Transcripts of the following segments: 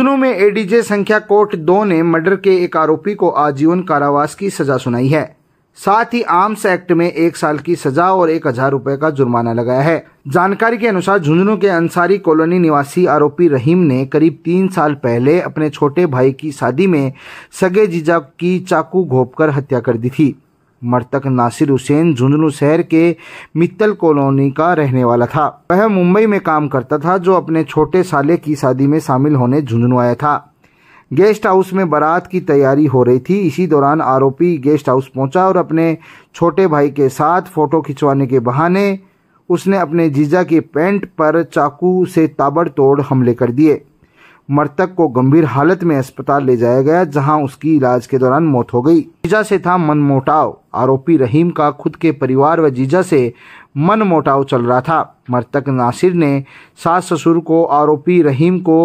चुनू में एडीजे संख्या कोर्ट दो ने मर्डर के एक आरोपी को आजीवन कारावास की सजा सुनाई है साथ ही आर्म्स एक्ट में एक साल की सजा और एक हजार रूपए का जुर्माना लगाया है जानकारी के अनुसार झुंझुनू के अंसारी कॉलोनी निवासी आरोपी रहीम ने करीब तीन साल पहले अपने छोटे भाई की शादी में सगे जीजा की चाकू घोप हत्या कर दी थी मृतक नासिर हुसैन झुंझुनू शहर के मित्तल कॉलोनी का रहने वाला था वह मुंबई में काम करता था जो अपने छोटे साले की शादी में शामिल होने झुंझुनू आया था गेस्ट हाउस में बारात की तैयारी हो रही थी इसी दौरान आरोपी गेस्ट हाउस पहुंचा और अपने छोटे भाई के साथ फोटो खिंचवाने के बहाने उसने अपने जीजा के पैंट पर चाकू से ताबड़तोड़ हमले कर दिए मृतक को गंभीर हालत में अस्पताल ले जाया गया जहां उसकी इलाज के दौरान मौत हो गई जीजा से था मनमोटाव आरोपी रहीम का खुद के परिवार व जीजा से मनमोटाव चल रहा था मृतक नासिर ने सास ससुर को आरोपी रहीम को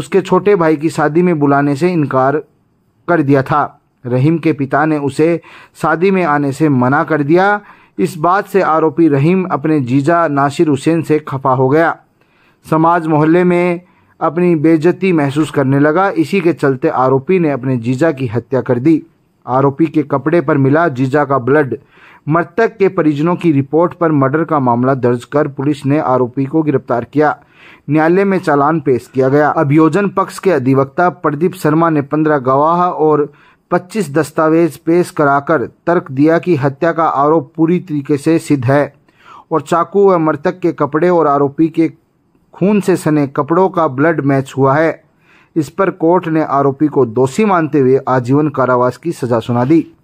उसके छोटे भाई की शादी में बुलाने से इनकार कर दिया था रहीम के पिता ने उसे शादी में आने से मना कर दिया इस बात से आरोपी रहीम अपने जीजा नासिर हुसैन से खफा हो गया समाज मोहल्ले में अपनी बेजती महसूस करने लगा इसी के चलते आरोपी ने अपने जीजा की हत्या कर दी आरोपी के कपड़े पर मिला जीजा का ब्लड मृतक के परिजनों की रिपोर्ट पर मर्डर का मामला दर्ज कर पुलिस ने आरोपी को गिरफ्तार किया न्यायालय में चालान पेश किया गया अभियोजन पक्ष के अधिवक्ता प्रदीप शर्मा ने पंद्रह गवाह और पच्चीस दस्तावेज पेश कराकर तर्क दिया कि हत्या का आरोप पूरी तरीके से सिद्ध है और चाकू व मृतक के कपड़े और आरोपी के खून से सने कपड़ों का ब्लड मैच हुआ है इस पर कोर्ट ने आरोपी को दोषी मानते हुए आजीवन कारावास की सजा सुना दी